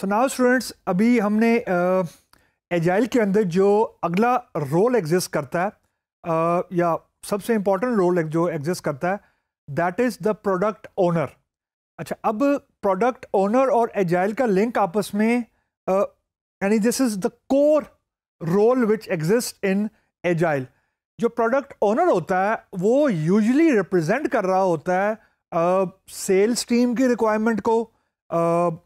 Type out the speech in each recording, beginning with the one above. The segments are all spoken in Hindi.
तो नाउ स्टूडेंट्स अभी हमने एजाइल के अंदर जो अगला रोल एग्जिस्ट करता है या सबसे इम्पॉर्टेंट रोल जो एग्जिस्ट करता है that is the product owner अच्छा अब प्रोडक्ट ओनर और एजाइल का लिंक आपस में यानी this is the core role which exist in agile जो प्रोडक्ट ओनर होता है वो यूजली रिप्रेजेंट कर रहा होता है सेल्स टीम की रिक्वायरमेंट को uh,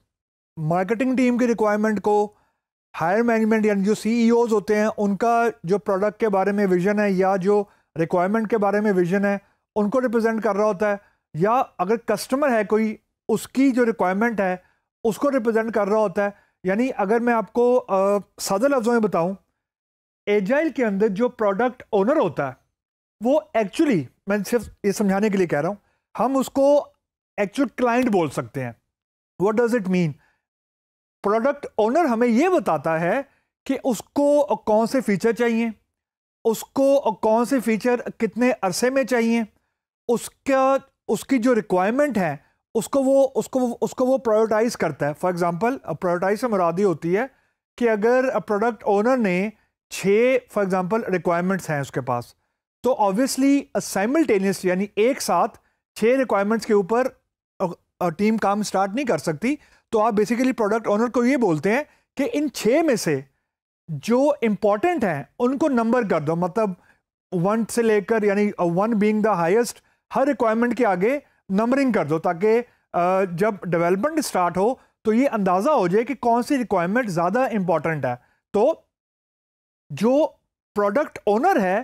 मार्केटिंग टीम की रिक्वायरमेंट को हायर मैनेजमेंट यानी जो सी e होते हैं उनका जो प्रोडक्ट के बारे में विजन है या जो रिक्वायरमेंट के बारे में विजन है उनको रिप्रेजेंट कर रहा होता है या अगर कस्टमर है कोई उसकी जो रिक्वायरमेंट है उसको रिप्रेजेंट कर रहा होता है यानी अगर मैं आपको सादा लफ्ज़ों में बताऊं एजाइल के अंदर जो प्रोडक्ट ओनर होता है वो एक्चुअली मैं सिर्फ ये समझाने के लिए कह रहा हूँ हम उसको एक्चुअल क्लाइंट बोल सकते हैं what does it mean product owner हमें ये बताता है कि उसको कौन से फीचर चाहिए उसको कौन से फीचर कितने अरसे में चाहिए उसका उसकी जो रिक्वायरमेंट है उसको वो उसको वो, उसको वो प्रायोरिटाइज़ करता है फॉर एग्जांपल प्रायोरिटाइज से मुरादी होती है कि अगर प्रोडक्ट ओनर ने छः फॉर एग्ज़ाम्पल रिक्वायरमेंट्स हैं उसके पास तो ऑब्वियसली साइमल्टेनियस यानी एक साथ छः रिक्वायरमेंट्स के ऊपर टीम काम स्टार्ट नहीं कर सकती तो आप बेसिकली प्रोडक्ट ओनर को ये बोलते हैं कि इन छः में से जो इम्पॉर्टेंट हैं उनको नंबर कर दो मतलब वन से लेकर यानी वन बीइंग द हाईएस्ट हर रिक्वायरमेंट के आगे नंबरिंग कर दो ताकि uh, जब डेवलपमेंट स्टार्ट हो तो ये अंदाज़ा हो जाए कि कौन सी रिक्वायरमेंट ज़्यादा इम्पॉर्टेंट है तो जो प्रोडक्ट ओनर है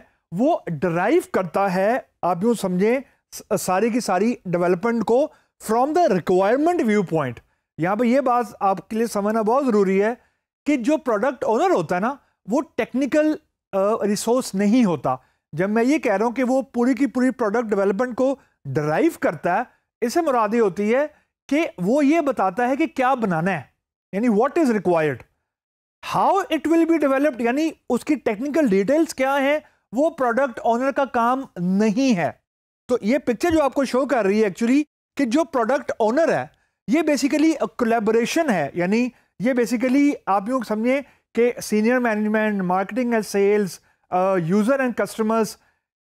वो डराइव करता है आप यूँ समझें सारी की सारी डेवलपमेंट को from the requirement view point यहाँ पर यह बात आपके लिए समझना बहुत ज़रूरी है कि जो प्रोडक्ट ओनर होता है ना वो टेक्निकल रिसोर्स नहीं होता जब मैं ये कह रहा हूँ कि वो पूरी की पूरी प्रोडक्ट डेवलपमेंट को ड्राइव करता है इससे मुरादी होती है कि वो ये बताता है कि क्या बनाना है यानी what is required how it will be developed यानी उसकी टेक्निकल डिटेल्स क्या हैं वो प्रोडक्ट ऑनर का काम नहीं है तो ये पिक्चर जो आपको शो कर रही है एक्चुअली कि जो प्रोडक्ट ऑनर है ये बेसिकली कोलेबोरेशन है यानी ये बेसिकली आप यूँ समझिए कि senior management marketing and sales user and customers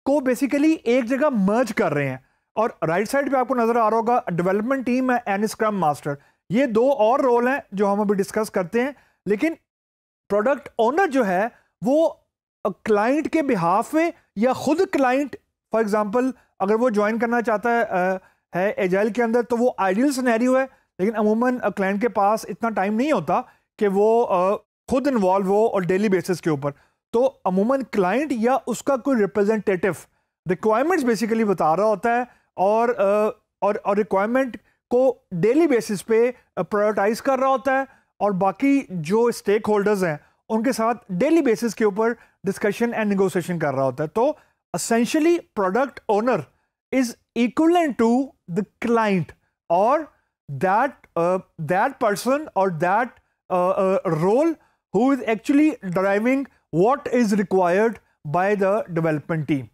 को बेसिकली एक जगह मर्ज कर रहे हैं और राइट साइड पे आपको नज़र आ रहा होगा डेवलपमेंट टीम है एंड स्क्रम मास्टर ये दो और रोल हैं जो हम अभी डिस्कस करते हैं लेकिन प्रोडक्ट ओनर जो है वो क्लाइंट के बिहाफ में या खुद क्लाइंट फॉर एग्जाम्पल अगर वो ज्वाइन करना चाहता है uh, है एजाइल के अंदर तो वो आइडियल सिनेरियो है लेकिन अमूमन क्लाइंट के पास इतना टाइम नहीं होता कि वो खुद इन्वॉल्व हो और डेली बेसिस के ऊपर तो अमूमन क्लाइंट या उसका कोई रिप्रेजेंटेटिव रिक्वायरमेंट्स बेसिकली बता रहा होता है और और और रिक्वायरमेंट को डेली बेसिस पे प्रायोरिटाइज कर रहा होता है और बाकी जो स्टेक होल्डर्स हैं उनके साथ डेली बेसिस के ऊपर डिस्कशन एंड निगोसिएशन कर रहा होता है तो essentially product owner is equivalent to the client or that uh, that person or that uh, uh, role who is actually driving what is required by the development team.